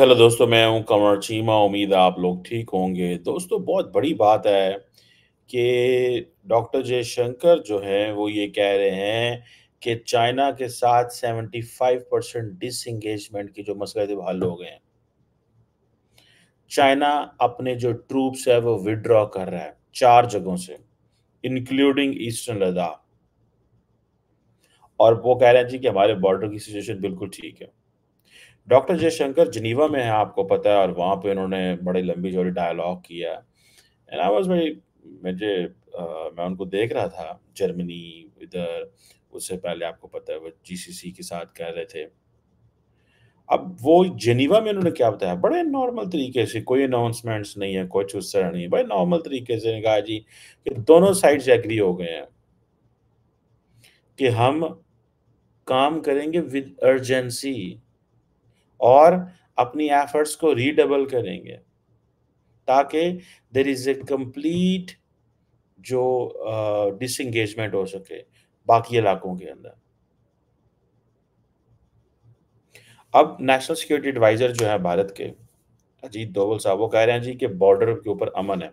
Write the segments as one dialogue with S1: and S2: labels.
S1: Hello दोस्तों मैं हूं कंवर चीमा उम्मीद है आप लोग ठीक होंगे दोस्तों बहुत बड़ी बात है कि डॉक्टर जयशंकर जो हैं वो ये कह रहे हैं कि चाइना के साथ 75 परसेंट डिसंगेजमेंट के जो मसले थे हल हो गए हैं चाइना अपने जो ट्रूप्स है वो विड्रॉ कर रहा है चार जगहों से इंक्लूडिंग ईस्टर्न लद्दाख और वो कह रहे हैं जी कि हमारे बॉर्डर की सिचुएशन बिल्कुल ठीक है डॉक्टर जयशंकर जनीवा में है आपको पता है और वहाँ पे उन्होंने बड़े लंबी चौड़ी डायलॉग किया एंड आई वाज वेरी मुझे मैं उनको देख रहा था जर्मनी इधर उससे पहले आपको पता है वो जीसीसी के साथ कह रहे थे अब वो जेनीवा में उन्होंने क्या बताया बड़े नॉर्मल तरीके से कोई अनाउंसमेंट्स नहीं है कोई उस तरह नहीं बड़े नॉर्मल तरीके से कहा जी कि दोनों साइड से एग्री हो गए हैं कि हम काम करेंगे विद अर्जेंसी और अपनी एफर्ट्स को रीडबल करेंगे ताकि देर इज़ ए कंप्लीट जो डिसंगेजमेंट uh, हो सके बाकी इलाकों के अंदर अब नेशनल सिक्योरिटी एडवाइज़र जो है भारत के अजीत दोवल साहब वो कह रहे हैं जी कि बॉर्डर के ऊपर अमन है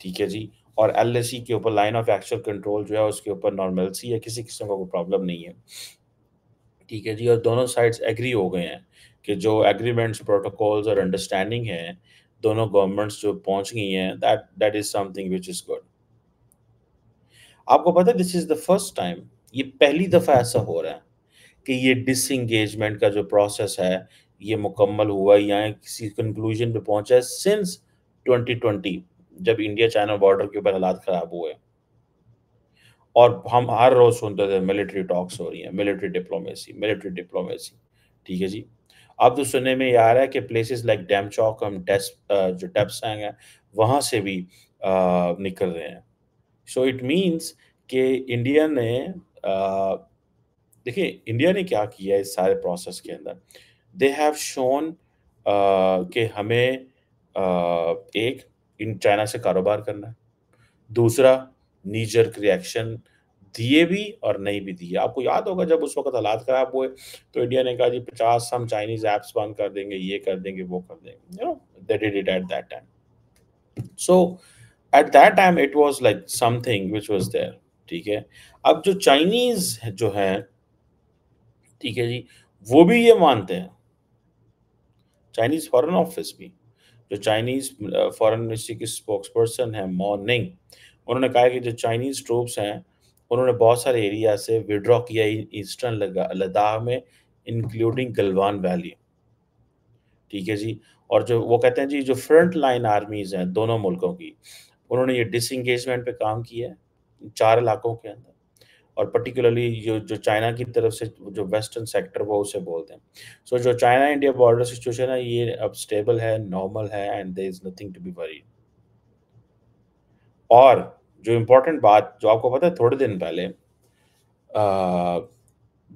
S1: ठीक है जी और एल e के ऊपर लाइन ऑफ एक्चुअल कंट्रोल जो है उसके ऊपर नॉर्मलसी है किसी किस्म का कोई प्रॉब्लम नहीं है ठीक है जी और दोनों साइड्स एग्री हो गए हैं कि जो एग्रीमेंट्स प्रोटोकॉल्स और अंडरस्टैंडिंग है दोनों गवर्नमेंट्स जो पहुंच गई हैं that that is something which is good आपको पता है this is the first time ये पहली दफ़ा ऐसा हो रहा है कि ये डिसंगेजमेंट का जो प्रोसेस है ये मुकम्मल हुआ या किसी कंक्लूजन पे पहुंचा है सिंस 2020 जब इंडिया चाइना बॉर्डर के ऊपर हालात ख़राब हुए और हम हर रोज सुनते थे मिलिट्री टॉक्स हो रही हैं मिलिट्री डिप्लोमेसी मिलिट्री डिप्लोमेसी ठीक है जी अब तो सुनने में ये आ रहा है कि प्लेसेस लाइक डैम चौक हम टेस जो टेप्स है वहाँ से भी आ, निकल रहे हैं सो इट मीन्स कि इंडिया ने देखिए इंडिया ने क्या किया इस सारे प्रोसेस के अंदर दे हैव शोन कि हमें आ, एक इन चाइना से कारोबार करना है दूसरा नीजर्क रिएक्शन दिए भी और नहीं भी दिए आपको याद होगा जब उस वक्त हालात खराब हुए तो इंडिया ने कहा जी पचास हम चाइनीज ऐप्स बंद कर देंगे ये कर देंगे वो कर देंगे you know that it at that time so at that time it was like something which was there ठीक है अब जो चाइनीज जो है ठीक है जी वो भी ये मानते हैं चाइनीज फॉरन ऑफिस भी जो चाइनीज फॉरन मिनिस्ट्री की स्पोक्स पर्सन है मॉर्निंग उन्होंने कहा कि जो चाइनीज़ ट्रूप्स हैं उन्होंने बहुत सारे एरिया से विड्रॉ किया ईस्टर्न लद्दाख में इंक्लूडिंग गलवान वैली ठीक है जी और जो वो कहते हैं जी जो फ्रंट लाइन आर्मीज़ हैं दोनों मुल्कों की उन्होंने ये डिसंगेजमेंट पे काम किया है चार इलाकों के अंदर और पर्टिकुलरली जो जो चाइना की तरफ से जो वेस्टर्न सेक्टर वो उसे बोलते हैं सो so, जो चाइना इंडिया बॉर्डर सिचुएशन है ये अब स्टेबल है नॉर्मल है and there is nothing to be worried और जो इम्पोर्टेंट बात जो आपको पता है थोड़े दिन पहले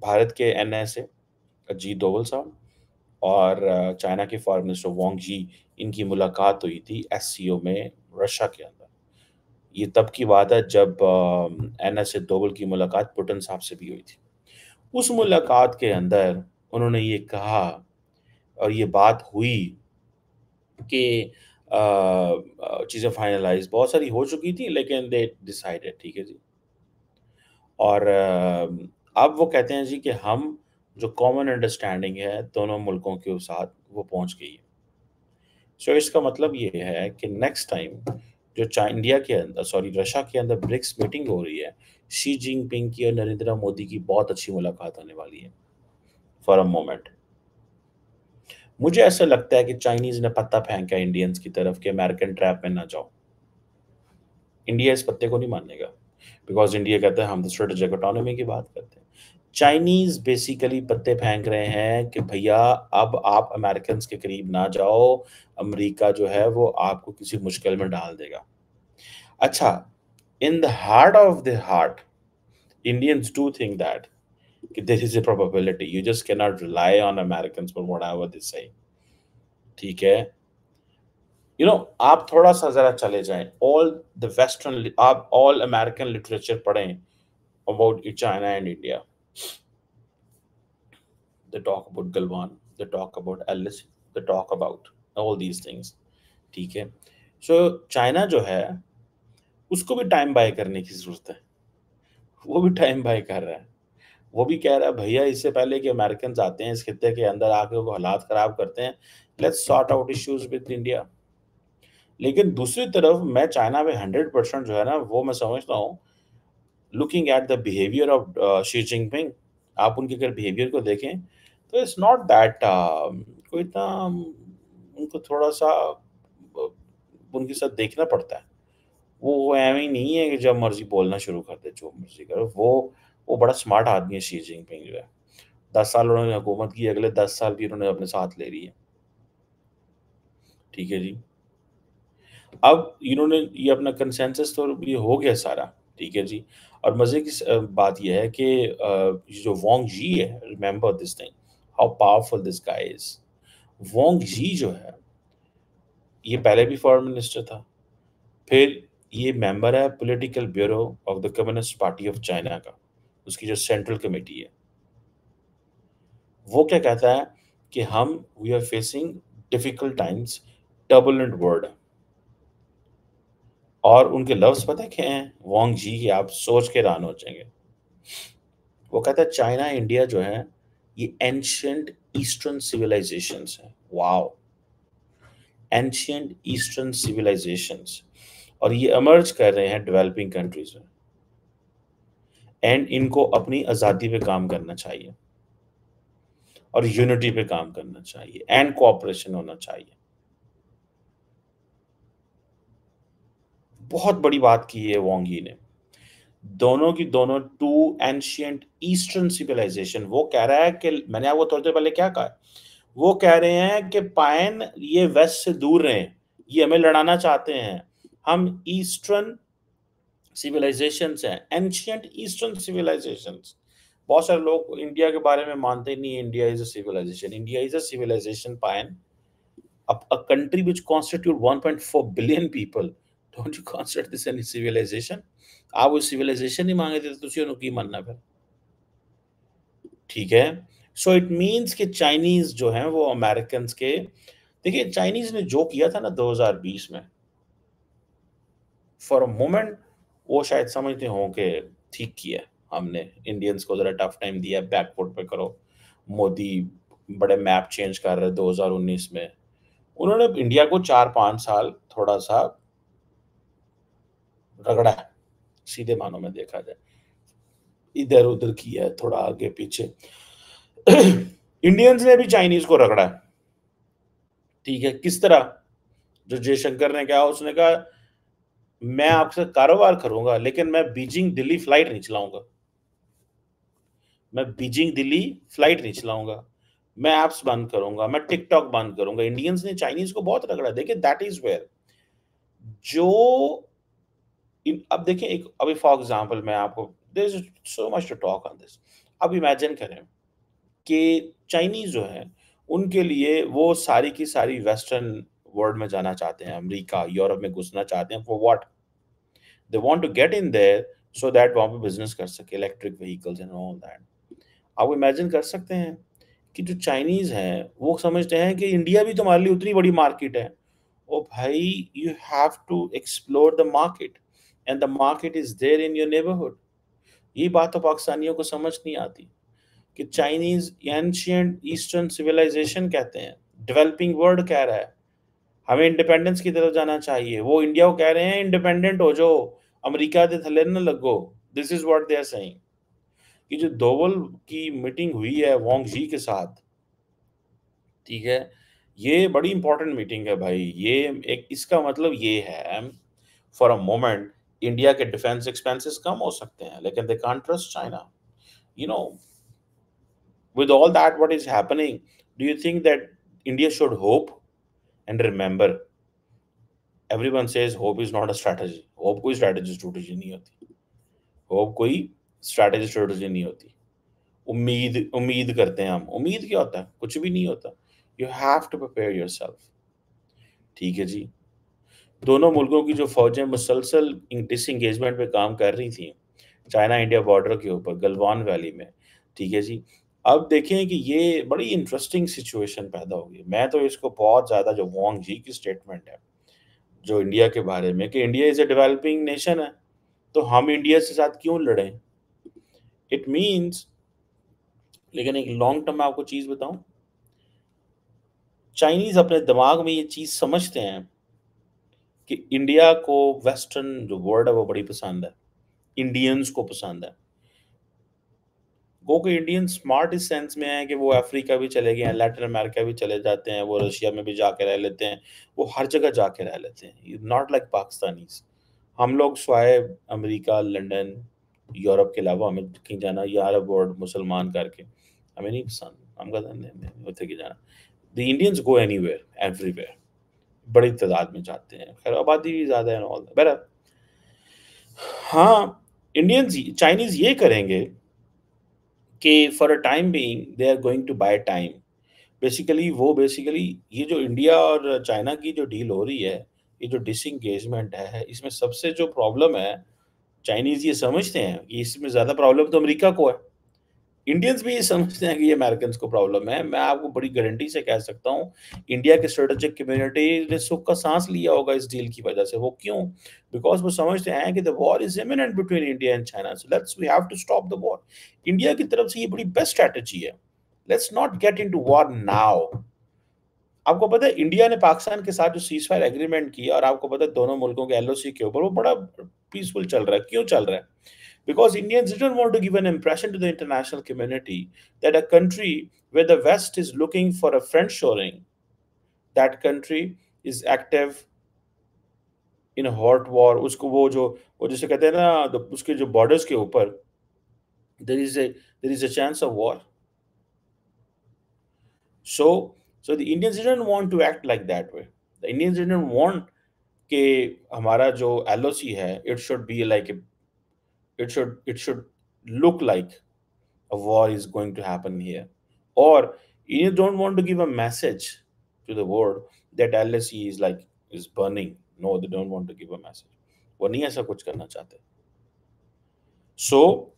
S1: भारत के एन एस अजीत दोवल साहब और चाइना के फॉरन मिनिस्टर वांग जी इनकी मुलाकात हुई थी एस में रशिया के अंदर ये तब की बात है जब एन एस ए दोवल की मुलाकात पुटन साहब से भी हुई थी उस मुलाकात के अंदर उन्होंने ये कहा और ये बात हुई कि चीज़ें फाइनलाइज बहुत सारी हो चुकी थी लेकिन दे डिसाइडेड ठीक है जी और अब वो कहते हैं जी कि हम जो कॉमन अंडरस्टैंडिंग है दोनों मुल्कों के साथ वो पहुंच गई है सो so, इसका मतलब ये है कि नेक्स्ट टाइम जो चाइ इंडिया के अंदर सॉरी रशिया के अंदर ब्रिक्स मीटिंग हो रही है शी जिनपिंग की और नरेंद्र मोदी की बहुत अच्छी मुलाकात होने वाली है फॉर अ मोमेंट मुझे ऐसा लगता है कि चाइनीज ने पत्ता फेंका इंडियंस की तरफ कि अमेरिकन ट्रैप में ना जाओ इंडिया इस पत्ते को नहीं मानेगा बिकॉज इंडिया कहते हैं हम तो स्ट्रेटेजिक ऑटोनॉमी की बात करते हैं चाइनीज बेसिकली पत्ते फेंक रहे हैं कि भैया अब आप अमेरिकन के करीब ना जाओ अमेरिका जो है वो आपको किसी मुश्किल में डाल देगा अच्छा in the heart of the heart Indians do think that there is a probability you just cannot rely on americans for whatever they say ठीक है यू you नो know, आप थोड़ा सा जरा चले जाएं ऑल द वेस्टर्न आप all American literature पढ़ें about China and India the talk about Galwan the talk about LAC the talk about all these things ठीक है सो so, चाइना जो है उसको भी टाइम बाय करने की जरूरत है वो भी टाइम बाय कर रहा है वो भी कह रहा है भैया इससे पहले कि अमेरिकन आते हैं इस खत्े के अंदर आके वो हालात खराब करते हैं let's sort out issues with India लेकिन दूसरी तरफ मैं चाइना में हंड्रेड परसेंट जो है ना वो मैं समझता हूँ looking at the behaviour of Xi Jinping आप उनके अगर बिहेवियर को देखें तो इट्स नॉट दैट कोई इतना um, उनको थोड़ा सा uh, उनके साथ देखना पड़ता है वो एम ही नहीं है कि जब मर्जी बोलना शुरू कर दे जो मर्जी करो वो वो बड़ा स्मार्ट आदमी है शी जिनपिंग जो है दस साल उन्होंने हुकूमत की अगले दस साल भी उन्होंने अपने साथ ले रही है ठीक है जी अब इन्होंने ये अपना कंसेंसस तो ये हो गया सारा ठीक है जी और मज़े की बात यह है कि जो वोंग जी है remember this thing how powerful this guy is Wang Yi जो है ये पहले भी फॉरेन मिनिस्टर था फिर ये मेंबर है political bureau of the communist party of China का उसकी जो सेंट्रल कमेटी है वो क्या कहता है कि हम we are facing difficult times turbulent world और उनके लफ्ज पता क्या हैं वोंग जी के आप सोच के रान हो जाएंगे वो कहता है चाइना इंडिया जो है ये एंशियंट ईस्टर्न सिविलाइजेशन है वाओ एंशियंट ईस्टर्न सिविलाइजेशन और ये एमर्ज कर रहे हैं डेवलपिंग कंट्रीज में एंड इनको अपनी आज़ादी पे काम करना चाहिए और यूनिटी पे काम करना चाहिए एंड कोऑपरेशन होना चाहिए बहुत बड़ी बात की है वोंगी ने दोनों की दोनों टू एंशियंट ईस्टर्न सिविलाइजेशन वो कह रहा है कि मैंने आपको थोड़ी देर पहले क्या कहा वो कह रहे हैं कि पायन ये वेस्ट से दूर रहे ये हमें लड़ाना चाहते हैं हम ईस्टर्न सिविलाइजेशन हैं एंशियंट ईस्टर्न सिविलाइजेशन बहुत सारे लोग इंडिया के बारे में मानते नहीं है India is a civilisation India is a civilisation पायन a country which constitute 1.4 billion people don't you consider this any civilization आप वो सिविलाइजेशन ही मांगे थे तो उन्होंने की मानना फिर ठीक है सो इट मीन्स कि चाइनीज जो हैं वो अमेरिकन के देखिए चाइनीज ने जो किया था ना 2020 में फॉर अ मोमेंट वो शायद समझते हों कि ठीक किया हमने इंडियंस को ज़रा टफ टाइम दिया बैकफुट पे करो मोदी बड़े मैप चेंज कर रहे 2019 में उन्होंने इंडिया को चार पाँच साल थोड़ा सा रगड़ा है सीधे मानों में देखा जाए इधर उधर किया है थोड़ा आगे पीछे इंडियंस ने भी चाइनीज को रगड़ा ठीक है किस तरह जो जयशंकर ने कहा उसने कहा मैं आपसे कारोबार करूंगा लेकिन मैं बीजिंग दिल्ली फ्लाइट नहीं चलाऊंगा मैं बीजिंग दिल्ली फ्लाइट नहीं चलाऊंगा मैं ऐप्स बंद करूंगा मैं टिकटॉक बंद करूंगा इंडियंस ने चाइनीज को बहुत रगड़ा देखिए दैट इज वेयर जो इन, अब देखिए एक अभी फॉर एग्जाम्पल मैं आपको there is so much to talk on this अब इमेजिन करें कि चाइनीज जो है उनके लिए वो सारी की सारी वेस्टर्न वर्ल्ड में जाना चाहते हैं अमेरिका यूरोप में घुसना चाहते हैं for what they want to get in there so that वहाँ पे बिजनेस कर सके electric vehicles and all that आप इमेजिन कर सकते हैं कि जो चाइनीज हैं वो समझते हैं कि इंडिया भी तुम्हारे लिए उतनी बड़ी मार्केट है ओ भाई you have to explore the market and the market is there in your neighbourhood ये बात तो पाकिस्तानियों को समझ नहीं आती कि चाइनीज एंशियंट ईस्टर्न सिविलाइजेशन कहते हैं डेवलपिंग वर्ल्ड कह रहा है हमें इंडिपेंडेंस की तरफ जाना चाहिए वो इंडिया को कह रहे हैं इंडिपेंडेंट हो जाओ अमेरिका के थले न लगो दिस इज वॉट देर सही कि जो दोवल की मीटिंग हुई है वोंग जी के साथ ठीक है ये बड़ी इंपॉर्टेंट मीटिंग है भाई ये एक इसका मतलब ये है फॉर अ मोमेंट इंडिया के डिफेंस एक्सपेंसेस कम हो सकते हैं लेकिन they can't trust China you know with all that what is happening do you think that India should hope and remember every one says hope is not a strategy hope कोई strategy strategy नहीं होती. Hope कोई strategy strategy नहीं होती. उम्मीद उम्मीद करते हैं हम उम्मीद क्या होता है कुछ भी नहीं होता you have to prepare yourself ठीक है जी दोनों मुल्कों की जो फौजें मुसलसल डिसंगेजमेंट पे काम कर रही थी चाइना इंडिया बॉर्डर के ऊपर गलवान वैली में ठीक है जी अब देखें कि ये बड़ी इंटरेस्टिंग सिचुएशन पैदा होगी मैं तो इसको बहुत ज़्यादा जो वॉन्ग जी की स्टेटमेंट है जो इंडिया के बारे में कि India is a developing nation है तो हम इंडिया के साथ क्यों लड़ें इट मीन्स लेकिन एक लॉन्ग टर्म में आपको चीज़ बताऊं चाइनीज़ अपने दिमाग में ये चीज़ समझते हैं कि इंडिया को वेस्टर्न जो वर्ल्ड है वो बड़ी पसंद है इंडियंस को पसंद है गो कोई इंडियन स्मार्ट इस सेंस में है कि वो अफ्रीका भी चले गए हैं लैटिन अमेरिका भी चले जाते हैं वो रशिया हाँ। में भी जाके रह लेते हैं वो हर जगह जाके रह लेते हैं नॉट लाइक पाकिस्तानीज हम लोग स्वाए अमेरिका लंदन यूरोप के अलावा हमें कहीं जाना या अरब वर्ल्ड मुसलमान करके हमें नहीं पसंद हम कहते उसे कहीं जाना the Indians go anywhere everywhere बड़ी तादाद में जाते हैं खैर आबादी भी ज़्यादा है ऑल हाँ इंडियंस चाइनीज़ ये करेंगे कि for a time being they are going to buy time basically वो बेसिकली ये जो इंडिया और चाइना की जो डील हो रही है ये जो डिसंगेजमेंट है इसमें सबसे जो प्रॉब्लम है चाइनीज़ ये समझते हैं कि इसमें ज़्यादा प्रॉब्लम तो अमेरिका को है इंडियंस भी ये समझते हैं कि ये अमेरिकन को प्रॉब्लम है मैं आपको बड़ी गारंटी से कह सकता हूँ इंडिया के स्ट्रेटेजिक कम्युनिटी ने सुख का सांस लिया होगा इस डील की वजह से वो क्यों बिकॉज वो समझते हैं कि the war is imminent between India and China so let's we have to stop the war India की तरफ से ये बड़ी बेस्ट स्ट्रैटेजी है let's not get in war now आपको पता है इंडिया ने पाकिस्तान के साथ जो सीज फायर एग्रीमेंट किया और आपको पता है दोनों मुल्कों के एलओसी के ऊपर वो बड़ा पीसफुल चल रहा है क्यों चल रहा है because Indians didn't want to give an impression to the international community that a country where the West is looking for a friend shoring, that country is active in a hot war. There is a there is a chance of war. So so the Indians didn't want to act like that way. The Indians didn't want that our LOC hai, it should be like a it should it should look like a war is going to happen here or you don't want to give a message to the world that LSE is like is burning no they don't want to give a message वो नहीं ऐसा कुछ करना चाहते सो so,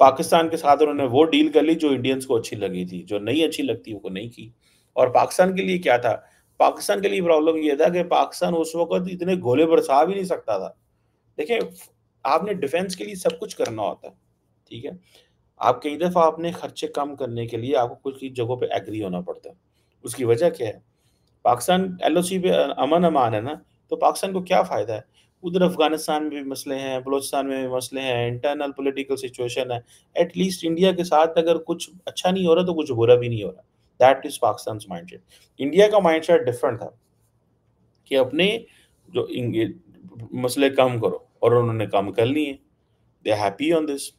S1: Pakistan के साथ उन्होंने वो डील कर ली जो इंडियंस को अच्छी लगी थी जो नहीं अच्छी लगती वो नहीं की और पाकिस्तान के लिए क्या था पाकिस्तान के लिए प्रॉब्लम ये था कि पाकिस्तान उस वक्त इतने गोले बरसा भी नहीं सकता था देखिए आपने डिफेंस के लिए सब कुछ करना होता है ठीक है आप कई दफ़ा अपने खर्चे कम करने के लिए आपको कुछ जगहों पे एग्री होना पड़ता है उसकी वजह क्या है पाकिस्तान एल पे अमन अमान है ना तो पाकिस्तान को क्या फ़ायदा है उधर अफगानिस्तान में भी मसले हैं बलोचिस्तान में भी मसले हैं इंटरनल पोलिटिकल सिचुएशन है एटलीस्ट इंडिया के साथ अगर कुछ अच्छा नहीं हो रहा तो कुछ बुरा भी नहीं हो रहा that is Pakistan mindset India का माइंड सेट डिफरेंट था कि अपने जो मसले कम करो और उन्होंने काम कर लिए they happy on this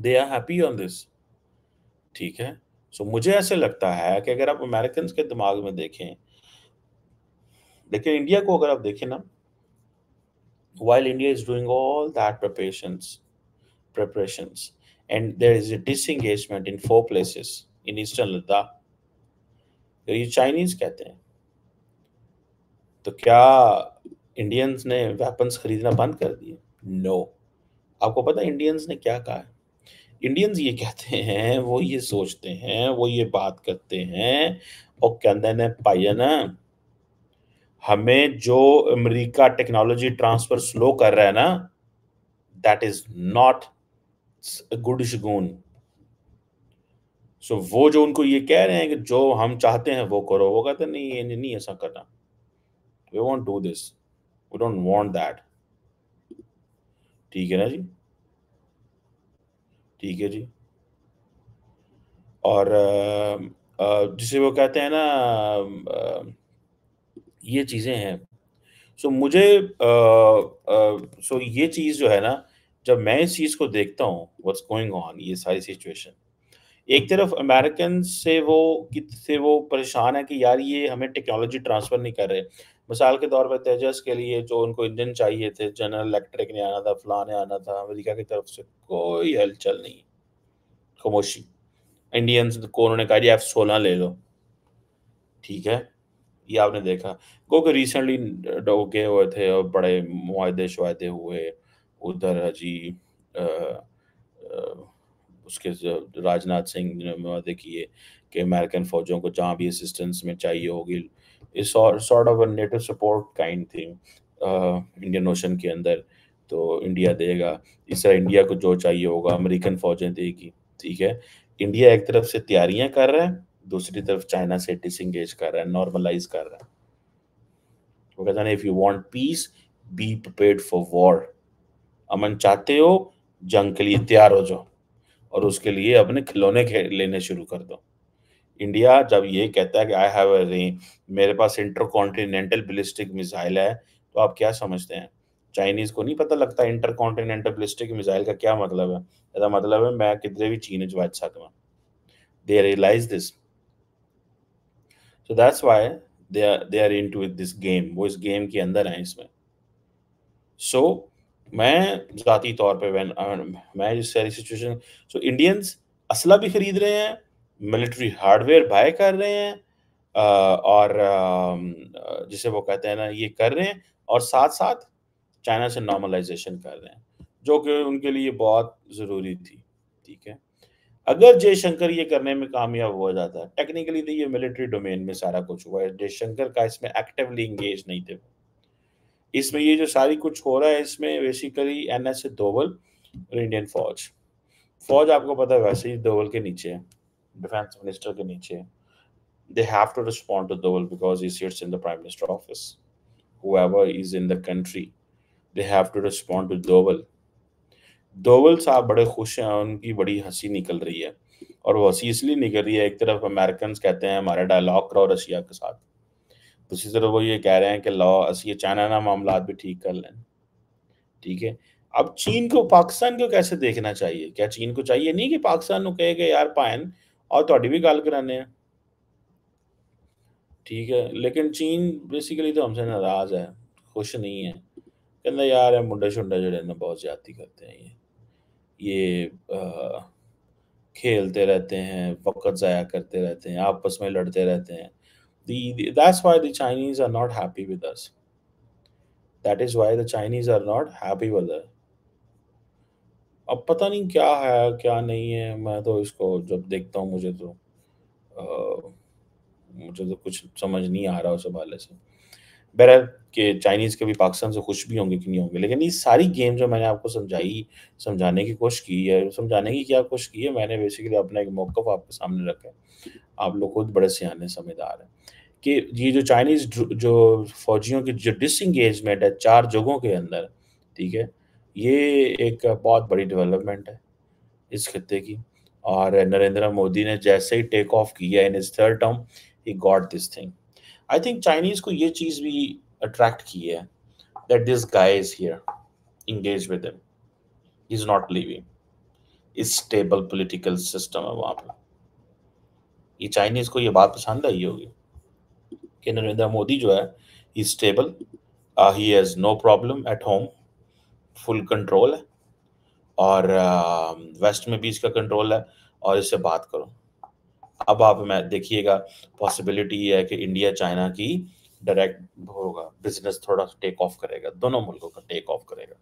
S1: they are happy on this ठीक है सो so, मुझे ऐसे लगता है कि अगर आप अमेरिकन के दिमाग में देखें देखिए इंडिया को अगर आप देखें ना while India is doing all that preparations preparations and there is a disengagement in four places in eastern Ladakh ये चाइनीज कहते हैं तो क्या इंडियंस ने वेपन्स खरीदना बंद कर दिए नो no. आपको पता इंडियंस ने क्या कहा है इंडियंस ये कहते हैं वो ये सोचते हैं वो ये बात करते हैं और कहते हैं भाई ना हमें जो अमेरिका टेक्नोलॉजी ट्रांसफर स्लो कर रहा है ना दैट इज नॉट गुड शगुन सो वो जो उनको ये कह रहे हैं कि जो हम चाहते हैं वो करो वो कहते नहीं ये नहीं ऐसा करना we won't do this we don't want that ठीक है ना जी ठीक है जी और जिसे वो कहते हैं ना ये चीज़ें हैं सो so, मुझे सो so ये चीज़ जो है ना जब मैं इस चीज़ को देखता हूँ व्हाट्स गोइंग ऑन ये सारी सिचुएशन एक तरफ अमेरिकन से वो कित से वो परेशान है कि यार ये हमें टेक्नोलॉजी ट्रांसफ़र नहीं कर रहे मिसाल के तौर पर तेजस के लिए जो उनको इंजन चाहिए थे जनरल इलेक्ट्रिक ने आना था फलाने आना था अमेरिका की तरफ से कोई हलचल नहीं खामोशी इंडियंस को उन्होंने कहा एफ सोलह ले लो ठीक है ये आपने देखा क्योंकि रिसेंटली डोके हुए थे और बड़े माहदे शाहदे हुए उधर जी आ, आ, उसके राजनाथ सिंह ने वादे किए कि अमेरिकन फ़ौजों को जहाँ भी असिस्टेंस में चाहिए होगी इस sort of native support kind thing Indian Ocean के अंदर तो इंडिया देगा इस तरह इंडिया को जो चाहिए होगा अमेरिकन फौजें देगी ठीक है इंडिया एक तरफ से तैयारियां कर रहा है दूसरी तरफ चाइना से डिसंगेज कर रहा है नॉर्मलाइज कर रहा है वो कहता है if you want peace be prepared for war अमन चाहते हो जंग के लिए तैयार हो जाओ और उसके लिए अपने खिलौने लेने शुरू कर दो इंडिया जब ये कहता है कि आई हैव अ मेरे पास इंटर कॉन्टिनेंटल बिलिस्टिक मिसाइल है तो आप क्या समझते हैं चाइनीज को नहीं पता लगता इंटर कॉन्टिनेंटल बिलिस्टिक मिसाइल का क्या मतलब है ਇਹਦਾ ਮਤਲਬ ਹੈ ਮੈਂ ਕਿਧਰੇ ਵੀ ਚੀਨ सकता they realise this so that's why they are they are into with this game वो इस गेम के अंदर हैं इसमें सो so, मैं जाती तौर पे मैं uh, मैं इस सारी सिचुएशन सो इंडियंस असला भी खरीद रहे हैं मिलिट्री हार्डवेयर बाय कर रहे हैं और जिसे वो कहते हैं ना ये कर रहे हैं और साथ साथ चाइना से नॉर्मलाइजेशन कर रहे हैं जो कि उनके लिए बहुत ज़रूरी थी ठीक है अगर जयशंकर ये करने में कामयाब हो जाता टेक्निकली तो ये मिलिट्री डोमेन में सारा कुछ हुआ है जयशंकर का इसमें एक्टिवली इंगेज नहीं थे इसमें ये जो सारी कुछ हो रहा है इसमें बेसिकली एन एस दोवल और इंडियन फौज फौज आपको पता है वैसे ही धोवल के नीचे है डिफेंस मिनिस्टर के नीचे they have to respond to Dole because he sits in the prime minister office Whoever is in the country, they have to respond to Dole. Doval साहब बड़े खुश हैं उनकी बड़ी हंसी निकल रही है और वो हंसी इसलिए निकल रही है एक तरफ अमेरिकन कहते हैं हमारा डायलॉग करो रशिया के साथ दूसरी तरफ वो ये कह रहे हैं कि लॉ ये चाइना ना मामला भी ठीक कर लें ठीक है अब चीन को पाकिस्तान को कैसे देखना चाहिए क्या चीन को चाहिए नहीं कि पाकिस्तान को कहे कि यार पायन और थोड़ी भी गल कराने ठीक है लेकिन चीन बेसिकली तो हमसे नाराज़ है खुश नहीं है कहना यार ये मुंडे शुंडे जड़े ना बहुत ज़्यादा करते हैं ये ये आ, खेलते रहते हैं वक्त ज़ाया करते रहते हैं आपस में लड़ते रहते हैं that's why the Chinese are not happy with us that is why the Chinese are not happy with us अब पता नहीं क्या है क्या नहीं है मैं तो इसको जब देखता हूँ मुझे तो आ, मुझे तो कुछ समझ नहीं आ रहा उस हवाले से। बहरहाल के चाइनीज़ कभी पाकिस्तान से खुश भी होंगे कि नहीं होंगे, लेकिन ये सारी गेम जो मैंने आपको समझाई, समझाने की कोशिश की है, समझाने की क्या कोशिश की है मैंने बेसिकली अपना एक मौक़ा आपके सामने रखा है। आप लोग खुद बडे सियाने सयाने-समझदार हैं कि ये जो चाइनीज़ जो फ़ौजियों की जो डिसंगेजमेंट है चार जगहों के अंदर, ठीक है? ये एक बहुत बड़ी डेवलपमेंट है इस खत्ते की और नरेंद्र मोदी ने जैसे ही टेक ऑफ किया in his third term he got this thing I think Chinese को ये चीज़ भी अट्रैक्ट की है that this guy is here engage with him is not living इस स्टेबल पॉलिटिकल सिस्टम है वहाँ पर ये चाइनीज को ये बात पसंद आई होगी कि नरेंद्र मोदी जो है he stable he has no problem at home full control है और वेस्ट uh, में भी इसका कंट्रोल है और इससे बात करो अब आप मैं देखिएगा पॉसिबिलिटी है कि इंडिया चाइना की डायरेक्ट होगा बिजनेस थोड़ा टेक ऑफ करेगा दोनों मुल्कों का टेक ऑफ करेगा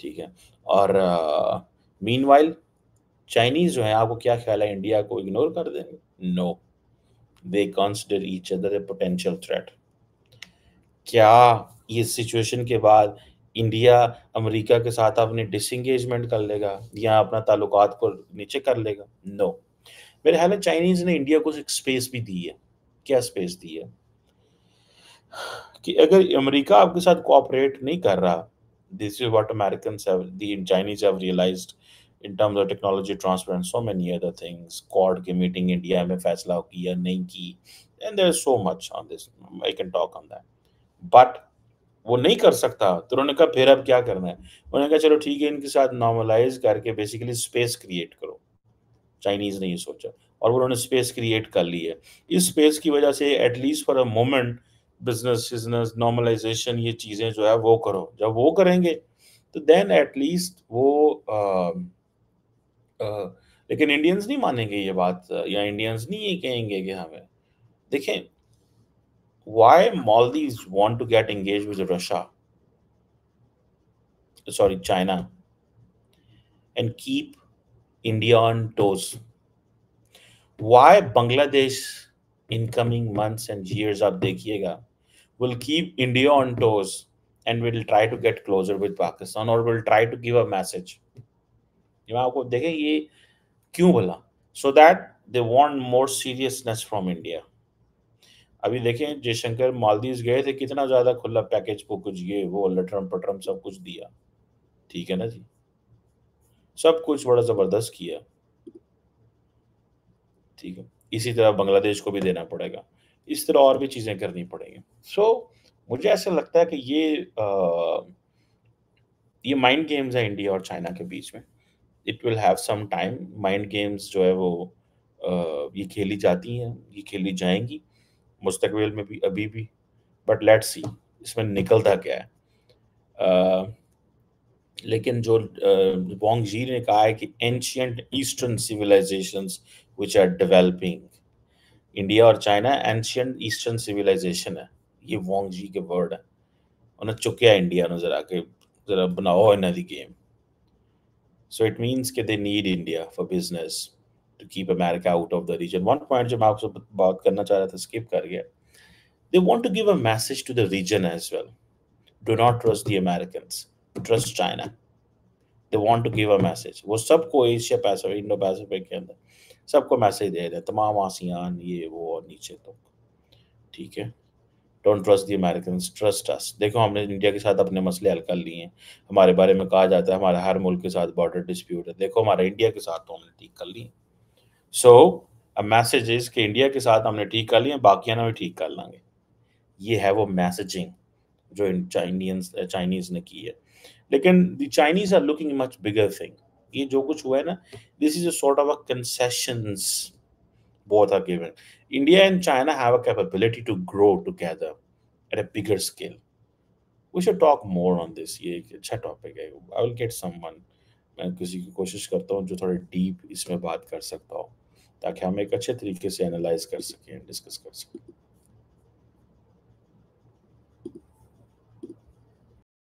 S1: ठीक है और मीन वाइल चाइनीज जो है आपको क्या ख्याल है इंडिया को इग्नोर कर देंगे no they consider each other a potential threat क्या ये सिचुएशन के बाद इंडिया अमेरिका के साथ अपने डिसंगेजमेंट कर लेगा या अपना ताल्लुकात को नीचे कर लेगा नो मेरे ख्याल में चाइनीज ने इंडिया को स्पेस भी दी है क्या स्पेस दी है कि अगर अमेरिका आपके साथ कोऑपरेट नहीं कर रहा this is what American have the Chinese have in terms of technology transfer so many other things Quad की मीटिंग इंडिया में फैसला किया नहीं की and there so much on this I can talk on that but वो नहीं कर सकता तो उन्होंने कहा फिर अब क्या करना है उन्होंने कहा चलो ठीक है इनके साथ नॉर्मलाइज करके बेसिकली स्पेस क्रिएट करो चाइनीज ने ये सोचा और उन्होंने स्पेस क्रिएट कर ली है इस स्पेस की वजह से at least for a moment business business normalisation ये चीज़ें जो है वो करो जब वो करेंगे तो देन एटलीस्ट वो आ, आ, लेकिन इंडियंस नहीं मानेंगे ये बात या इंडियंस नहीं ये कहेंगे कि हमें देखें why Maldives want to get engaged with Russia, sorry, China, and keep India on toes. Why Bangladesh in coming months and years, up dekhiyega, will keep India on toes and will try to get closer with Pakistan or will try to give a message. So that they want more seriousness from India. अभी देखें जयशंकर मालदीव गए थे कितना ज्यादा खुला package को कुछ ये वो लटरम पटरम सब कुछ दिया ठीक है ना जी सब कुछ बड़ा जबरदस्त किया ठीक है इसी तरह बांग्लादेश को भी देना पड़ेगा इस तरह और भी चीजें करनी पड़ेंगी सो so, मुझे ऐसा लगता है कि ये आ, ये माइंड गेम्स है इंडिया और चाइना के बीच में it will have some time mind games जो है वो आ, ये खेली जाती हैं ये खेली जाएंगी मुस्तकबिल में भी अभी भी बट लेट सी इसमें निकलता क्या है आ, लेकिन जो वोंग जी ने कहा है कि ancient eastern civilisation which are developing India और चाइना एंशियंट ईस्टर्न सिविलाइजेशन है ये वोंग जी के वर्ड है उन्हें चुकिया इंडिया ने जरा के जरा बनाओ इन्हें the game so it means के they need India for business to keep America out of the region one point जो मैं आपसे बात करना चाह रहा था स्किप कर गया. They want to give a message to the region as well Do not trust the Americans. Trust China. They want to give a message. वो सबको एशिया पैसिफिक इंडो पैसिफिक के अंदर सबको मैसेज दे रहे हैं तमाम आसियान ये वो और नीचे तो ठीक है don't trust the American trust us देखो हमने इंडिया के साथ अपने मसले हल कर लिए हैं हमारे बारे में कहा जाता है हमारे हर मुल्क के साथ बॉर्डर डिस्प्यूट है देखो हमारे इंडिया के साथ तो हमने ठीक कर लिए सो अब मैसेज इज कि इंडिया के साथ हमने ठीक कर लिया बाकी ना भी ठीक कर लेंगे ये है वो मैसेजिंग जो इन चाइनियंस चाइनीज ने की है लेकिन the Chinese are looking much bigger thing ये जो कुछ हुआ है ना this is a of a concessions both are given India and China have a capability to grow together at a bigger scale we should talk more on this ये एक अच्छा topic है आई विल गेट समवन मैं किसी की कोशिश करता हूँ जो थोड़ा डीप इसमें बात कर सकता हूँ ताकि हम एक अच्छे तरीके से एनालाइज कर सकें डिस्कस कर सकें